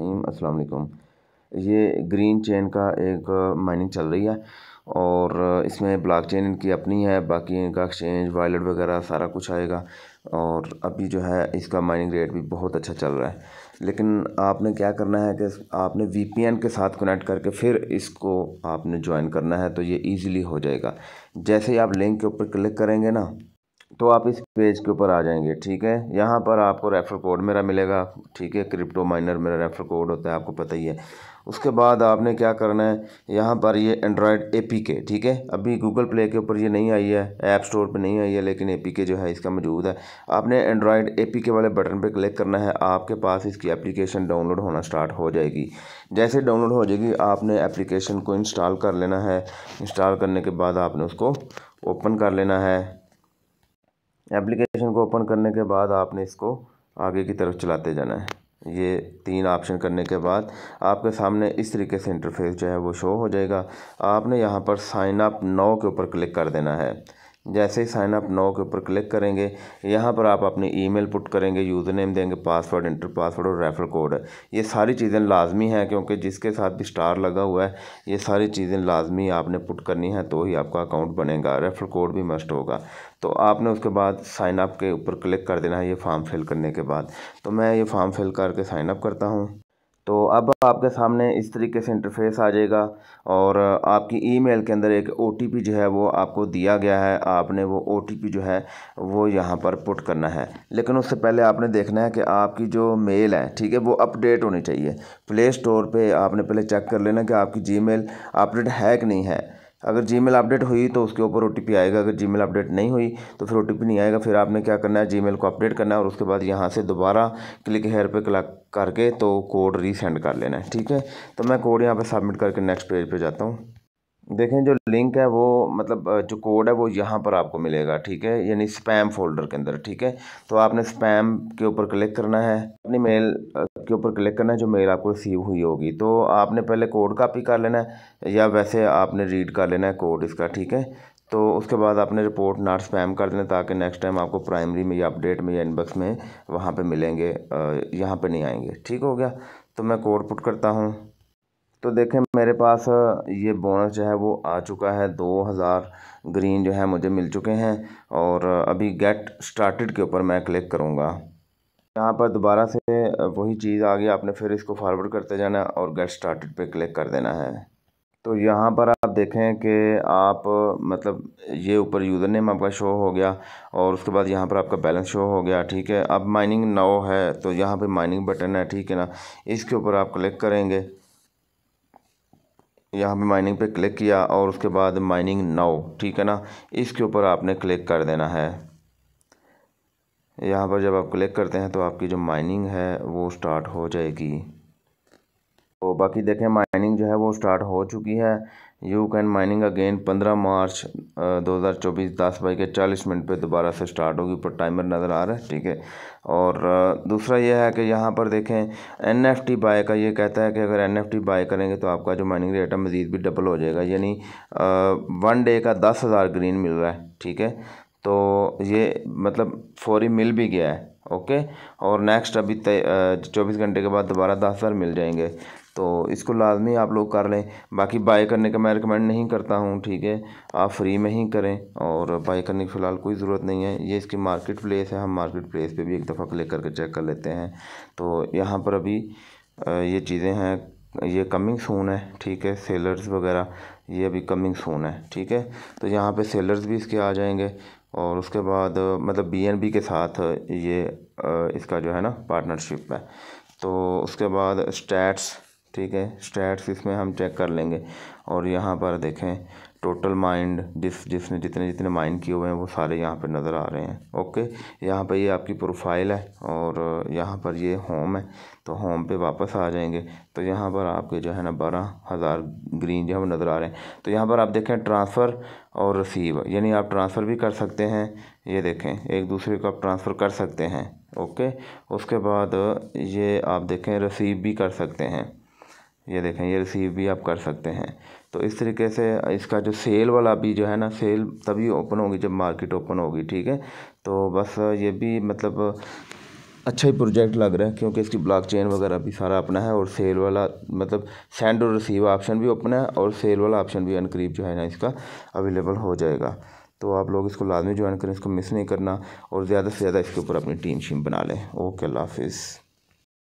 रहीम अस्सलाम वालेकुम ये ग्रीन चेन का एक माइनिंग चल रही है और इसमें ब्लॉक चेन इनकी अपनी है बाकी इनका एक्सचेंज वॉलेट वगैरह सारा कुछ आएगा और अभी जो है इसका माइनिंग रेट भी बहुत अच्छा चल रहा है लेकिन आपने क्या करना है कि आपने वीपीएन के साथ कनेक्ट करके फिर इसको आपने ज्वाइन करना है तो ये इजीली हो जाएगा जैसे ही आप लिंक के ऊपर क्लिक करेंगे ना तो आप इस पेज के ऊपर आ जाएंगे ठीक है यहाँ पर आपको रेफर कोड मेरा मिलेगा ठीक है क्रिप्टो माइनर मेरा रेफर कोड होता है आपको पता ही है उसके बाद आपने क्या करना है यहाँ पर ये एंड्रॉयड ए पी के ठीक है अभी गूगल प्ले के ऊपर ये नहीं आई है ऐप स्टोर पे नहीं आई है लेकिन ए पी के जो है इसका मौजूद है आपने एंड्रॉयड ए पी के वाले बटन पे क्लिक करना है आपके पास इसकी एप्लीकेशन डाउनलोड होना स्टार्ट हो जाएगी जैसे डाउनलोड हो जाएगी आपने एप्लीकेशन को इंस्टॉल कर लेना है इंस्टॉल करने के बाद आपने उसको ओपन कर लेना है एप्लीकेशन को ओपन करने के बाद आपने इसको आगे की तरफ चलाते जाना है ये तीन ऑप्शन करने के बाद आपके सामने इस तरीके से इंटरफेस जो है वो शो हो जाएगा आपने यहाँ पर साइन अप नाउ के ऊपर क्लिक कर देना है जैसे ही साइन अप नाउ के ऊपर क्लिक करेंगे यहाँ पर आप अपनी ईमेल पुट करेंगे यूज़र नेम देंगे पासवर्ड इंटर पासवर्ड और रेफ़र कोड ये सारी चीज़ें लाजमी हैं क्योंकि जिसके साथ भी स्टार लगा हुआ है ये सारी चीज़ें लाजमी आपने पुट करनी है तो ही आपका अकाउंट बनेगा रेफ़र कोड भी मस्ट होगा तो आपने उसके बाद साइनअप के ऊपर क्लिक कर देना है ये फॉर्म फिल करने के बाद तो मैं ये फॉर्म फिल करके साइनअप करता हूँ तो अब आपके सामने इस तरीके से इंटरफेस आ जाएगा और आपकी ईमेल के अंदर एक ओ जो है वो आपको दिया गया है आपने वो ओ जो है वो यहाँ पर पुट करना है लेकिन उससे पहले आपने देखना है कि आपकी जो मेल है ठीक है वो अपडेट होनी चाहिए प्ले स्टोर पर आपने पहले चेक कर लेना कि आपकी जी अपडेट है कि नहीं है अगर जी अपडेट हुई तो उसके ऊपर ओ आएगा अगर जी अपडेट नहीं हुई तो फिर ओ नहीं आएगा फिर आपने क्या करना है जी को अपडेट करना है और उसके बाद यहाँ से दोबारा क्लिक हेयर पे क्लिक करके तो कोड रीसेंड कर लेना है ठीक है तो मैं कोड यहाँ पर सबमिट करके नेक्स्ट पेज पे जाता हूँ देखें जो लिंक है वो मतलब जो कोड है वो यहाँ पर आपको मिलेगा ठीक है यानी स्पैम फोल्डर के अंदर ठीक है तो आपने स्पैम के ऊपर क्लिक करना है अपनी मेल के ऊपर क्लिक करना है जो मेल आपको रिसीव हुई होगी तो आपने पहले कोड कापी कर लेना है या वैसे आपने रीड कर लेना है कोड इसका ठीक है तो उसके बाद आपने रिपोर्ट नाट स्पैम कर देना ताकि नेक्स्ट टाइम आपको प्राइमरी में या अपडेट में या इनबॉक्स में वहाँ पे मिलेंगे यहाँ पे नहीं आएंगे ठीक हो गया तो मैं कोड पुट करता हूँ तो देखें मेरे पास ये बोनस जो है वो आ चुका है दो हज़ार ग्रीन जो है मुझे मिल चुके हैं और अभी गेट स्टार्टेड के ऊपर मैं क्लिक करूँगा यहाँ पर दोबारा से वही चीज़ आ गई आपने फिर इसको फॉरवर्ड करते जाना और गेट स्टार्टेड पे क्लिक कर देना है तो यहाँ पर आप देखें कि आप मतलब ये ऊपर यूज़र नेम आपका शो हो गया और उसके बाद यहाँ पर आपका बैलेंस शो हो गया ठीक है अब माइनिंग नाउ है तो यहाँ पे माइनिंग बटन है ठीक है ना इसके ऊपर आप क्लिक करेंगे यहाँ पे माइनिंग पे क्लिक किया और उसके बाद माइनिंग नाउ ठीक है ना इसके ऊपर आपने क्लिक कर देना है यहाँ पर जब आप क्लिक करते हैं तो आपकी जो माइनिंग है वो स्टार्ट हो जाएगी तो बाकी देखें माइनिंग जो है वो स्टार्ट हो चुकी है यू कैन माइनिंग अगेन पंद्रह मार्च दो हज़ार चौबीस दस बज के चालीस मिनट पर दोबारा से स्टार्ट होगी ऊपर टाइमर नज़र आ रहा है ठीक है और दूसरा यह है कि यहाँ पर देखें एन एफ टी बाय का ये कहता है कि अगर एन एफ टी बाय करेंगे तो आपका जो माइनिंग रेट है मज़ीद भी डबल हो जाएगा यानी वन डे का दस हज़ार ग्रीन मिल रहा है ठीक है तो ये मतलब फौरी मिल भी गया है ओके और नेक्स्ट अभी चौबीस घंटे के बाद दोबारा दस हज़ार मिल जाएंगे तो इसको लाजमी आप लोग कर लें बाकी बाय करने का मैं रिकमेंड नहीं करता हूँ ठीक है आप फ्री में ही करें और बाय करने की फ़िलहाल कोई ज़रूरत नहीं है ये इसकी मार्केट प्लेस है हम मार्केट प्लेस पे भी एक दफ़ा क्लिक करके चेक कर लेते हैं तो यहाँ पर अभी ये चीज़ें हैं ये कमिंग सोन है ठीक है सेलर्स वगैरह ये अभी कमिंग सोन है ठीक है तो यहाँ पर सेलर्स भी इसके आ जाएंगे और उसके बाद मतलब बी के साथ ये इसका जो है ना पार्टनरशिप है तो उसके बाद स्टैट्स ठीक है स्टैट्स इसमें हम चेक कर लेंगे और यहाँ पर देखें टोटल माइंड जिस जिसने जितने जितने माइंड किए हुए हैं वो सारे यहाँ पर नज़र आ रहे हैं ओके यहाँ पर ये आपकी प्रोफाइल है और यहाँ पर ये होम है तो होम पे वापस आ जाएंगे तो यहाँ पर आपके जो है ना बारह हज़ार ग्रीन जो है वो नज़र आ रहे हैं तो यहाँ पर आप देखें ट्रांसफ़र और रिसीव यानी आप ट्रांसफ़र भी कर सकते हैं ये देखें एक दूसरे को आप ट्रांसफ़र कर सकते हैं ओके उसके बाद ये आप देखें रिसीव भी कर सकते हैं ये देखें ये रिसीव भी आप कर सकते हैं तो इस तरीके से इसका जो सेल वाला भी जो है ना सेल तभी ओपन होगी जब मार्केट ओपन होगी ठीक है तो बस ये भी मतलब अच्छा ही प्रोजेक्ट लग रहा है क्योंकि इसकी ब्लॉकचेन वगैरह भी सारा अपना है और सेल वाला मतलब सेंड और रिसीव ऑप्शन भी ओपन है और सेल वाला ऑप्शन भी अनकरीब जो है ना इसका अवेलेबल हो जाएगा तो आप लोग इसको लाजमी ज्वाइन करें इसको मिस नहीं करना और ज़्यादा से ज़्यादा इसके ऊपर अपनी टीम शीम बना लें ओके अल्लाह हाफिज़